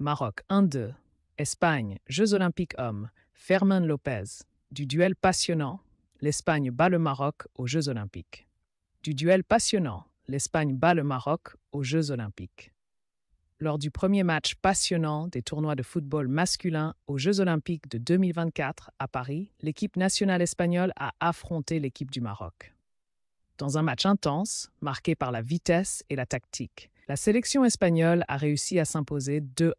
Maroc 1-2, Espagne, Jeux olympiques hommes, Fermin Lopez. Du duel passionnant, l'Espagne bat le Maroc aux Jeux olympiques. Du duel passionnant, l'Espagne bat le Maroc aux Jeux olympiques. Lors du premier match passionnant des tournois de football masculin aux Jeux olympiques de 2024 à Paris, l'équipe nationale espagnole a affronté l'équipe du Maroc. Dans un match intense, marqué par la vitesse et la tactique, la sélection espagnole a réussi à s'imposer 2-1.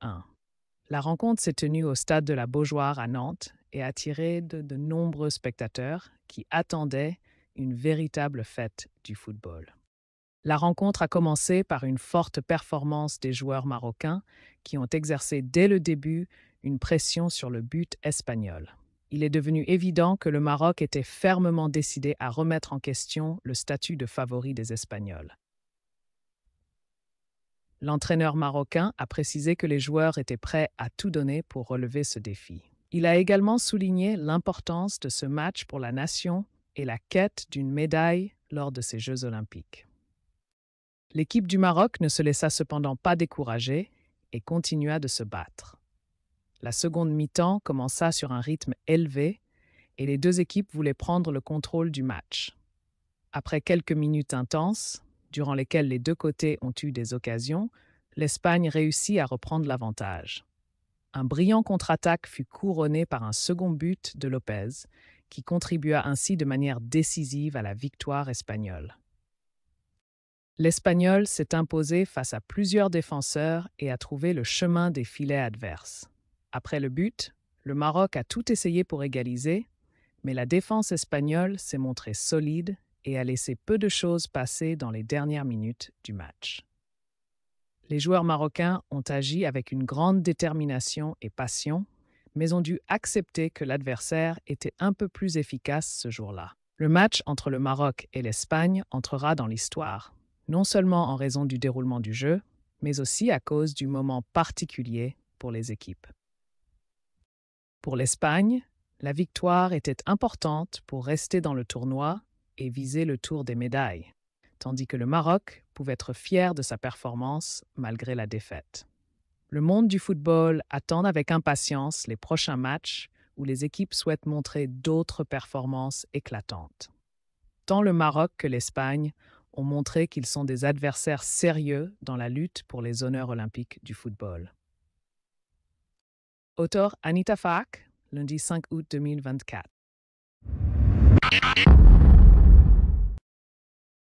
La rencontre s'est tenue au stade de la Beaujoire à Nantes et a attiré de, de nombreux spectateurs qui attendaient une véritable fête du football. La rencontre a commencé par une forte performance des joueurs marocains qui ont exercé dès le début une pression sur le but espagnol. Il est devenu évident que le Maroc était fermement décidé à remettre en question le statut de favori des Espagnols. L'entraîneur marocain a précisé que les joueurs étaient prêts à tout donner pour relever ce défi. Il a également souligné l'importance de ce match pour la nation et la quête d'une médaille lors de ces Jeux olympiques. L'équipe du Maroc ne se laissa cependant pas décourager et continua de se battre. La seconde mi-temps commença sur un rythme élevé et les deux équipes voulaient prendre le contrôle du match. Après quelques minutes intenses, durant lesquels les deux côtés ont eu des occasions, l'Espagne réussit à reprendre l'avantage. Un brillant contre-attaque fut couronné par un second but de Lopez, qui contribua ainsi de manière décisive à la victoire espagnole. L'Espagnol s'est imposé face à plusieurs défenseurs et a trouvé le chemin des filets adverses. Après le but, le Maroc a tout essayé pour égaliser, mais la défense espagnole s'est montrée solide et a laissé peu de choses passer dans les dernières minutes du match. Les joueurs marocains ont agi avec une grande détermination et passion, mais ont dû accepter que l'adversaire était un peu plus efficace ce jour-là. Le match entre le Maroc et l'Espagne entrera dans l'histoire, non seulement en raison du déroulement du jeu, mais aussi à cause du moment particulier pour les équipes. Pour l'Espagne, la victoire était importante pour rester dans le tournoi et viser le tour des médailles, tandis que le Maroc pouvait être fier de sa performance malgré la défaite. Le monde du football attend avec impatience les prochains matchs où les équipes souhaitent montrer d'autres performances éclatantes. Tant le Maroc que l'Espagne ont montré qu'ils sont des adversaires sérieux dans la lutte pour les honneurs olympiques du football. Auteur Anita Fak, lundi 5 août 2024.